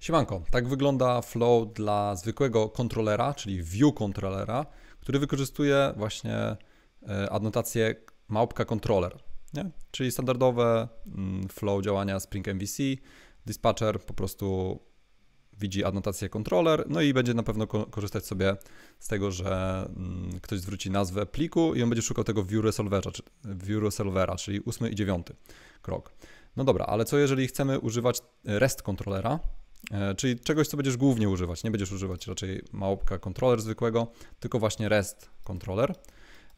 Siemanko, tak wygląda flow dla zwykłego kontrolera, czyli view kontrolera, który wykorzystuje właśnie e, adnotację małpka controller, czyli standardowe mm, flow działania Spring MVC. Dispatcher po prostu widzi adnotację controller, no i będzie na pewno korzystać sobie z tego, że mm, ktoś zwróci nazwę pliku i on będzie szukał tego view resolvera, view resolvera czyli ósmy i dziewiąty krok. No dobra, ale co jeżeli chcemy używać e, REST kontrolera, E, czyli czegoś, co będziesz głównie używać. Nie będziesz używać raczej małpka kontroler zwykłego, tylko właśnie REST kontroler.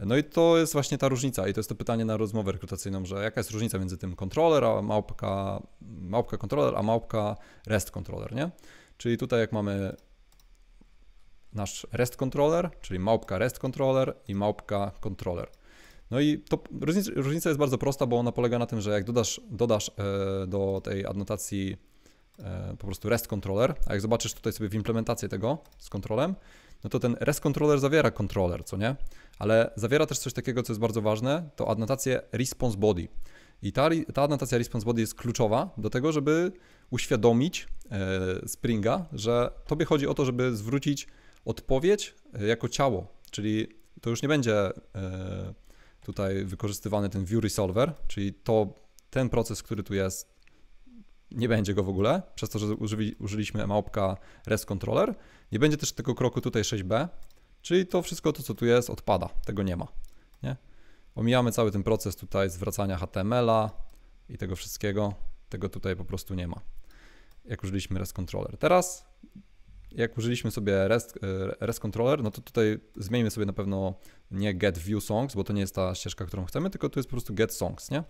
No i to jest właśnie ta różnica i to jest to pytanie na rozmowę rekrutacyjną, że jaka jest różnica między tym kontroler, a małpka, małpka kontroler, a małpka REST kontroler, nie? Czyli tutaj jak mamy nasz REST controller, czyli małpka REST controller i małpka controller. No i to, różnica, różnica jest bardzo prosta, bo ona polega na tym, że jak dodasz, dodasz e, do tej adnotacji E, po prostu REST controller, a jak zobaczysz tutaj sobie w implementację tego z kontrolem, no to ten REST controller zawiera controller, co nie? Ale zawiera też coś takiego, co jest bardzo ważne, to adnotację response body. I ta, ta adnotacja response body jest kluczowa do tego, żeby uświadomić e, Springa, że tobie chodzi o to, żeby zwrócić odpowiedź e, jako ciało, czyli to już nie będzie tutaj wykorzystywany ten view resolver, czyli to ten proces, który tu jest nie będzie go w ogóle, przez to, że użyli, użyliśmy małpka rest controller. Nie będzie też tego kroku tutaj 6b, czyli to wszystko to, co tu jest, odpada, tego nie ma. Nie? Omijamy cały ten proces tutaj zwracania HTML-a i tego wszystkiego, tego tutaj po prostu nie ma, jak użyliśmy rest controller. Teraz, jak użyliśmy sobie rest, e, rest controller, no to tutaj zmieńmy sobie na pewno nie get view songs, bo to nie jest ta ścieżka, którą chcemy, tylko tu jest po prostu get songs, nie?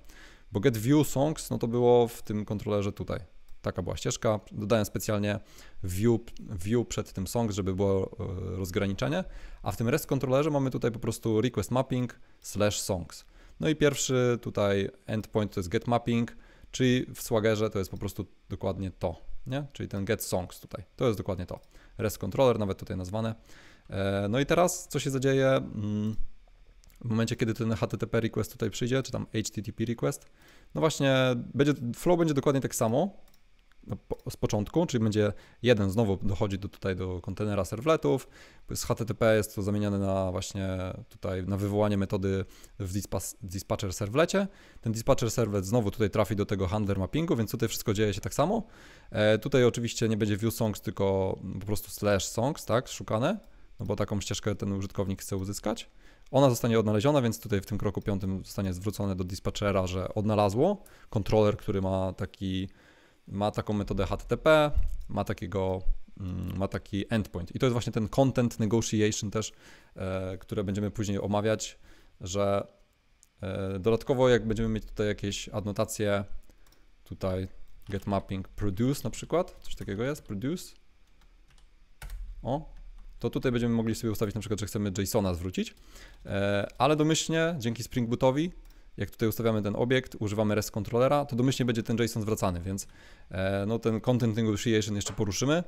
Bo get view songs, no to było w tym kontrolerze tutaj. Taka była ścieżka. Dodałem specjalnie view, view przed tym song, żeby było e, rozgraniczenie. A w tym rest kontrolerze mamy tutaj po prostu request mapping slash songs. No i pierwszy tutaj endpoint to jest get mapping, czyli w Swaggerze to jest po prostu dokładnie to, nie? Czyli ten get songs tutaj. To jest dokładnie to. Rest controller, nawet tutaj nazwane. E, no i teraz co się zadzieje mm, w momencie, kiedy ten HTTP request tutaj przyjdzie, czy tam HTTP request, no właśnie, będzie, flow będzie dokładnie tak samo no, z początku, czyli będzie jeden znowu dochodzi do, tutaj do kontenera serwletów. Z HTTP jest to zamieniane na właśnie tutaj na wywołanie metody w dispas, dispatcher serwlecie. Ten dispatcher serwlet znowu tutaj trafi do tego handler mappingu, więc tutaj wszystko dzieje się tak samo. E, tutaj oczywiście nie będzie view songs, tylko po prostu slash songs, tak, szukane, no bo taką ścieżkę ten użytkownik chce uzyskać. Ona zostanie odnaleziona, więc tutaj w tym kroku piątym zostanie zwrócone do dispatchera, że odnalazło. Kontroler, który ma taki, ma taką metodę HTTP, ma takiego mm, ma taki endpoint. I to jest właśnie ten content negotiation też, e, które będziemy później omawiać, że e, dodatkowo jak będziemy mieć tutaj jakieś adnotacje, tutaj get mapping produce na przykład, coś takiego jest, produce. O, to tutaj będziemy mogli sobie ustawić na przykład, że chcemy JSONa zwrócić, e, ale domyślnie dzięki Spring Bootowi, jak tutaj ustawiamy ten obiekt, używamy REST kontrolera, to domyślnie będzie ten JSON zwracany, więc e, no, ten content negotiation jeszcze poruszymy,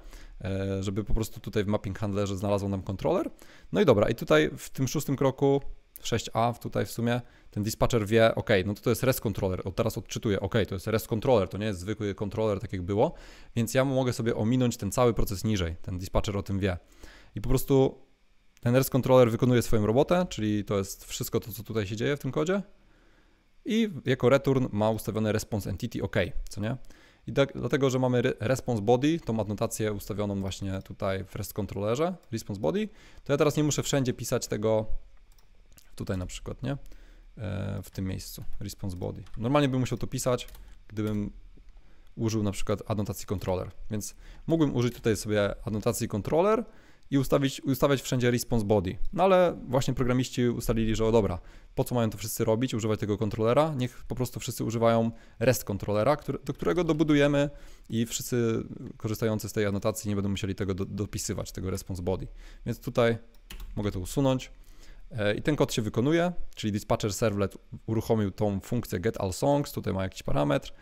e, żeby po prostu tutaj w mapping handlerze znalazł nam kontroler. No i dobra, i tutaj w tym szóstym kroku 6a tutaj w sumie, ten dispatcher wie, ok, no to to jest REST controller, od teraz odczytuję, ok, to jest REST controller, to nie jest zwykły kontroler, tak jak było, więc ja mogę sobie ominąć ten cały proces niżej, ten dispatcher o tym wie i po prostu ten REST controller wykonuje swoją robotę, czyli to jest wszystko to, co tutaj się dzieje w tym kodzie i jako return ma ustawione response entity OK, co nie? I tak, dlatego, że mamy response body, tą adnotację ustawioną właśnie tutaj w REST controllerze, response body, to ja teraz nie muszę wszędzie pisać tego tutaj na przykład, nie? E, w tym miejscu, response body. Normalnie bym musiał to pisać, gdybym użył na przykład adnotacji controller, więc mógłbym użyć tutaj sobie adnotacji controller, i ustawić, ustawiać wszędzie response body. No ale właśnie programiści ustalili, że o dobra, po co mają to wszyscy robić, używać tego kontrolera? Niech po prostu wszyscy używają REST kontrolera, który, do którego dobudujemy i wszyscy korzystający z tej anotacji nie będą musieli tego do, dopisywać, tego response body. Więc tutaj mogę to usunąć. E, I ten kod się wykonuje, czyli dispatcher servlet uruchomił tą funkcję get all songs, tutaj ma jakiś parametr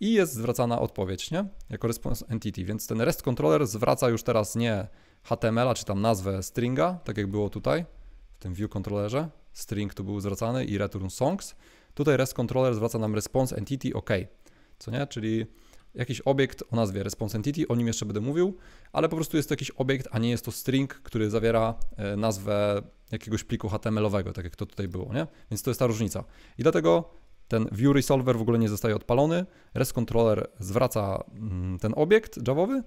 i jest zwracana odpowiedź, nie? Jako response entity, więc ten REST controller zwraca już teraz nie HTML-a, czy tam nazwę stringa, tak jak było tutaj, w tym view controllerze. String tu był zwracany i return songs. Tutaj rest controller zwraca nam response entity OK. Co nie? Czyli jakiś obiekt o nazwie response entity, o nim jeszcze będę mówił, ale po prostu jest to jakiś obiekt, a nie jest to string, który zawiera e, nazwę jakiegoś pliku HTML-owego, tak jak to tutaj było, nie? Więc to jest ta różnica. I dlatego ten view resolver w ogóle nie zostaje odpalony, rest controller zwraca mm, ten obiekt javowy,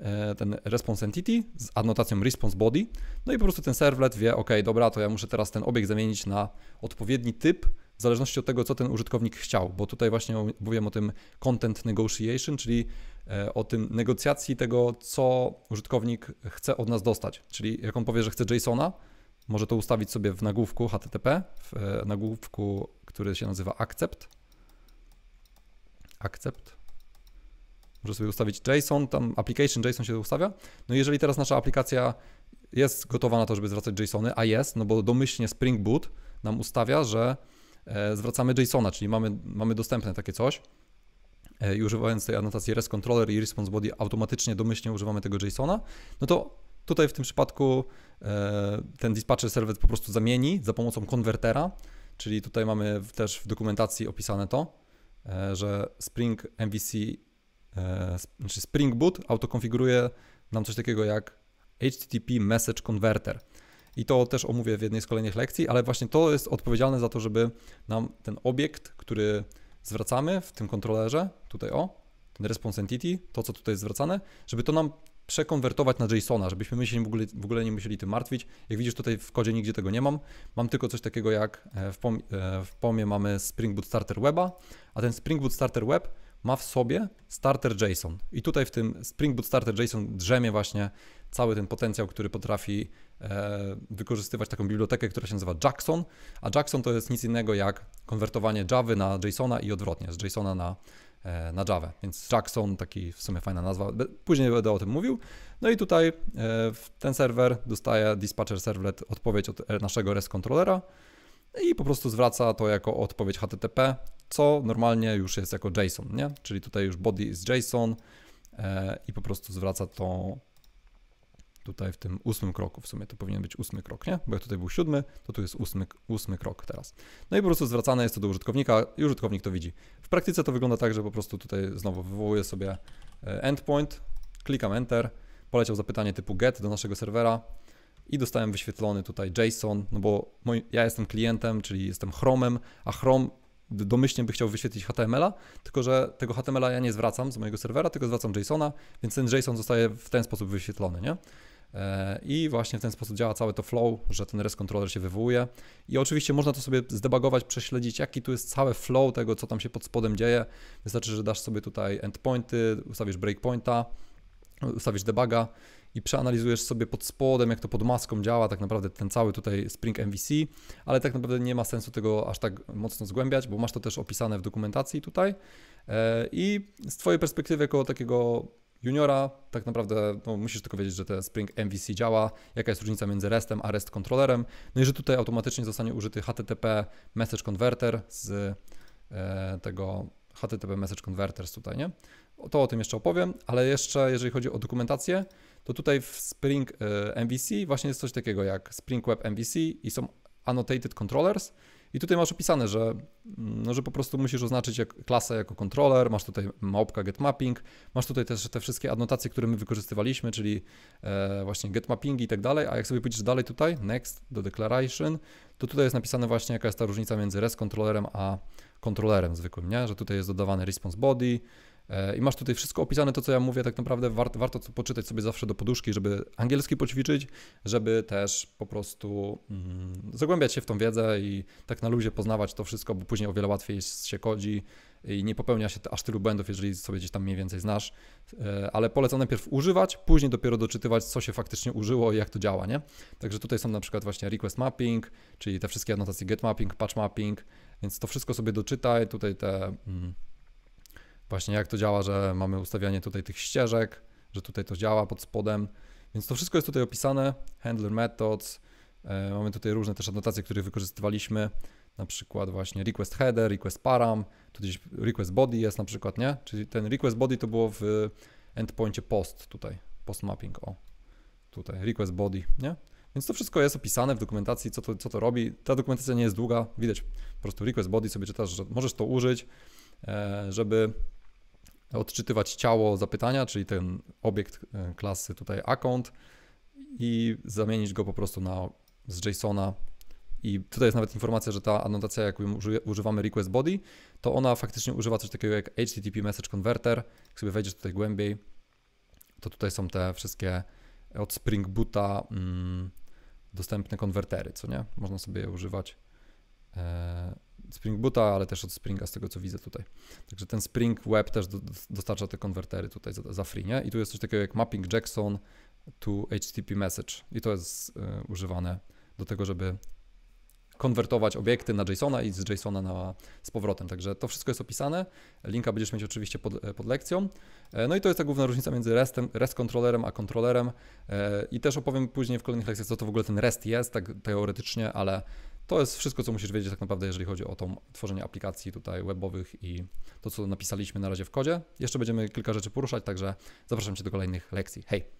E, ten response entity z anotacją response body, no i po prostu ten servlet wie, ok, dobra, to ja muszę teraz ten obiekt zamienić na odpowiedni typ, w zależności od tego, co ten użytkownik chciał, bo tutaj właśnie mówiłem o tym content negotiation, czyli e, o tym negocjacji tego, co użytkownik chce od nas dostać. Czyli jak on powie, że chce JSON-a, może to ustawić sobie w nagłówku HTTP, w e, nagłówku, który się nazywa accept. Accept muszę sobie ustawić JSON, tam application JSON się ustawia. No i jeżeli teraz nasza aplikacja jest gotowa na to, żeby zwracać JSONy, a jest, no bo domyślnie Spring Boot nam ustawia, że e, zwracamy JSONa, czyli mamy, mamy dostępne takie coś. E, I używając tej anotacji REST Controller i Response Body automatycznie, domyślnie używamy tego JSONa, no to tutaj w tym przypadku e, ten dispatcher server po prostu zamieni za pomocą konwertera, czyli tutaj mamy też w dokumentacji opisane to, że Spring MVC E, znaczy Spring Boot autokonfiguruje nam coś takiego jak HTTP Message Converter. I to też omówię w jednej z kolejnych lekcji, ale właśnie to jest odpowiedzialne za to, żeby nam ten obiekt, który zwracamy w tym kontrolerze, tutaj o, ten response entity, to co tutaj jest zwracane, żeby to nam przekonwertować na JSONa, żebyśmy my się w ogóle, w ogóle nie musieli tym martwić. Jak widzisz tutaj w kodzie nigdzie tego nie mam. Mam tylko coś takiego jak e, w, POM, e, w POMie mamy Spring Boot Starter Weba, a ten Spring Boot Starter Web ma w sobie starter JSON. I tutaj w tym Spring Boot Starter JSON drzemie właśnie cały ten potencjał, który potrafi e, wykorzystywać taką bibliotekę, która się nazywa Jackson, a Jackson to jest nic innego jak konwertowanie Java na JSONa i odwrotnie, z JSONa na, e, na Java. Więc Jackson, taki w sumie fajna nazwa, później będę o tym mówił. No i tutaj e, ten serwer dostaje dispatcher servlet odpowiedź od e, naszego REST kontrolera i po prostu zwraca to jako odpowiedź HTTP co normalnie już jest jako JSON, nie? Czyli tutaj już body jest JSON e, i po prostu zwraca to tutaj w tym ósmym kroku, w sumie to powinien być ósmy krok, nie? Bo jak tutaj był siódmy, to tu jest ósmy, ósmy krok teraz. No i po prostu zwracane jest to do użytkownika i użytkownik to widzi. W praktyce to wygląda tak, że po prostu tutaj znowu wywołuję sobie e, endpoint, klikam enter, poleciał zapytanie typu get do naszego serwera i dostałem wyświetlony tutaj JSON, no bo moi, ja jestem klientem, czyli jestem Chromem, a Chrome domyślnie by chciał wyświetlić HTML-a, tylko że tego HTML-a ja nie zwracam z mojego serwera, tylko zwracam JSON-a, więc ten JSON zostaje w ten sposób wyświetlony, nie? E, I właśnie w ten sposób działa całe to flow, że ten REST controller się wywołuje. I oczywiście można to sobie zdebagować, prześledzić, jaki tu jest cały flow tego, co tam się pod spodem dzieje. Wystarczy, że dasz sobie tutaj endpointy, ustawisz breakpointa, ustawisz debuga i przeanalizujesz sobie pod spodem, jak to pod maską działa, tak naprawdę ten cały tutaj Spring MVC, ale tak naprawdę nie ma sensu tego aż tak mocno zgłębiać, bo masz to też opisane w dokumentacji tutaj. E, I z Twojej perspektywy, jako takiego juniora, tak naprawdę no, musisz tylko wiedzieć, że ten Spring MVC działa, jaka jest różnica między RESTem a REST kontrolerem, no i że tutaj automatycznie zostanie użyty HTTP Message Converter z e, tego HTTP Message Converters tutaj, nie? To o tym jeszcze opowiem, ale jeszcze jeżeli chodzi o dokumentację, to tutaj w Spring e, MVC właśnie jest coś takiego jak Spring Web MVC i są annotated controllers. I tutaj masz opisane, że, mm, no, że po prostu musisz oznaczyć jak, klasę jako kontroler, masz tutaj małpka getmapping, masz tutaj też te wszystkie anotacje, które my wykorzystywaliśmy, czyli e, właśnie getmapping i tak dalej, a jak sobie pójdziesz dalej tutaj, next, do declaration, to tutaj jest napisane właśnie jaka jest ta różnica między res kontrolerem a kontrolerem zwykłym, nie? że tutaj jest dodawany response body, E, I masz tutaj wszystko opisane, to co ja mówię, tak naprawdę wart, warto to poczytać sobie zawsze do poduszki, żeby angielski poćwiczyć, żeby też po prostu mm, zagłębiać się w tą wiedzę i tak na luzie poznawać to wszystko, bo później o wiele łatwiej się kodzi i nie popełnia się aż tylu błędów, jeżeli sobie gdzieś tam mniej więcej znasz. E, ale polecam najpierw używać, później dopiero doczytywać, co się faktycznie użyło i jak to działa, nie? Także tutaj są na przykład właśnie request mapping, czyli te wszystkie anotacje get mapping, patch mapping, więc to wszystko sobie doczytaj, tutaj te... Mm, właśnie jak to działa, że mamy ustawianie tutaj tych ścieżek, że tutaj to działa pod spodem. Więc to wszystko jest tutaj opisane, handler methods, e, mamy tutaj różne też anotacje, które wykorzystywaliśmy, na przykład właśnie request header, request param, tu gdzieś request body jest na przykład, nie? Czyli ten request body to było w endpointie post tutaj, post mapping, o, tutaj, request body, nie? Więc to wszystko jest opisane w dokumentacji, co to, co to robi. Ta dokumentacja nie jest długa, widać po prostu request body sobie czytasz, że możesz to użyć, e, żeby odczytywać ciało zapytania, czyli ten obiekt e, klasy tutaj account i zamienić go po prostu na z JSONa. I tutaj jest nawet informacja, że ta anotacja, jaką używamy request body, to ona faktycznie używa coś takiego jak HTTP message converter. Jak sobie wejdziesz tutaj głębiej, to tutaj są te wszystkie e, od Spring Boota mm, dostępne konwertery, co nie? Można sobie je używać. E, Spring Boota, ale też od Springa z tego co widzę tutaj. Także ten Spring Web też dostarcza te konwertery tutaj za, za free, nie? I tu jest coś takiego jak mapping Jackson to HTTP message i to jest y, używane do tego, żeby konwertować obiekty na JSONa i z JSONa na, z powrotem. Także to wszystko jest opisane. Linka będziesz mieć oczywiście pod, e, pod lekcją. E, no i to jest ta główna różnica między RESTem, REST kontrolerem a kontrolerem. E, I też opowiem później w kolejnych lekcjach, co to w ogóle ten REST jest, tak teoretycznie, ale to jest wszystko, co musisz wiedzieć tak naprawdę, jeżeli chodzi o to tworzenie aplikacji tutaj webowych i to, co napisaliśmy na razie w kodzie. Jeszcze będziemy kilka rzeczy poruszać, także zapraszam Cię do kolejnych lekcji. Hej!